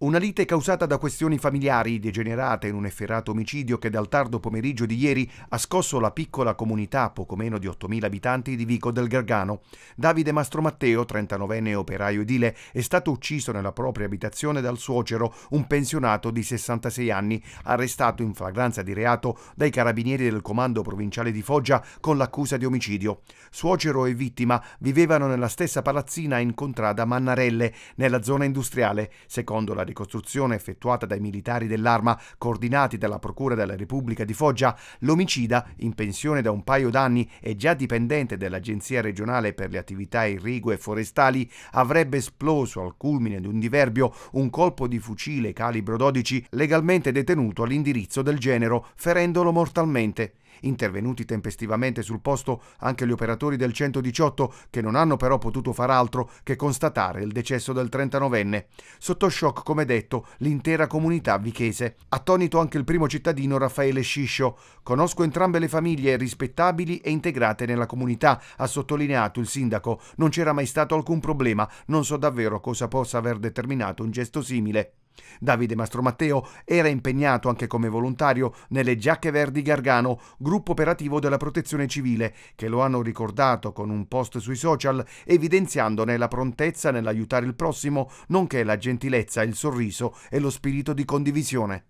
Una lite causata da questioni familiari degenerata in un efferato omicidio che dal tardo pomeriggio di ieri ha scosso la piccola comunità, poco meno di 8.000 abitanti, di Vico del Gargano. Davide Mastro Matteo, 39enne operaio edile, è stato ucciso nella propria abitazione dal suocero, un pensionato di 66 anni, arrestato in flagranza di reato dai carabinieri del comando provinciale di Foggia con l'accusa di omicidio. Suocero e vittima vivevano nella stessa palazzina in contrada Mannarelle, nella zona industriale, secondo la ricostruzione effettuata dai militari dell'arma, coordinati dalla Procura della Repubblica di Foggia, l'omicida, in pensione da un paio d'anni e già dipendente dell'Agenzia regionale per le attività irrigue e forestali, avrebbe esploso al culmine di un diverbio un colpo di fucile calibro 12 legalmente detenuto all'indirizzo del genero, ferendolo mortalmente intervenuti tempestivamente sul posto anche gli operatori del 118 che non hanno però potuto far altro che constatare il decesso del 39enne. Sotto shock, come detto, l'intera comunità vichese. Attonito anche il primo cittadino Raffaele Sciscio. Conosco entrambe le famiglie rispettabili e integrate nella comunità, ha sottolineato il sindaco. Non c'era mai stato alcun problema, non so davvero cosa possa aver determinato un gesto simile. Davide Mastromatteo era impegnato anche come volontario nelle Giacche Verdi Gargano, gruppo operativo della Protezione Civile, che lo hanno ricordato con un post sui social evidenziandone la prontezza nell'aiutare il prossimo, nonché la gentilezza, il sorriso e lo spirito di condivisione.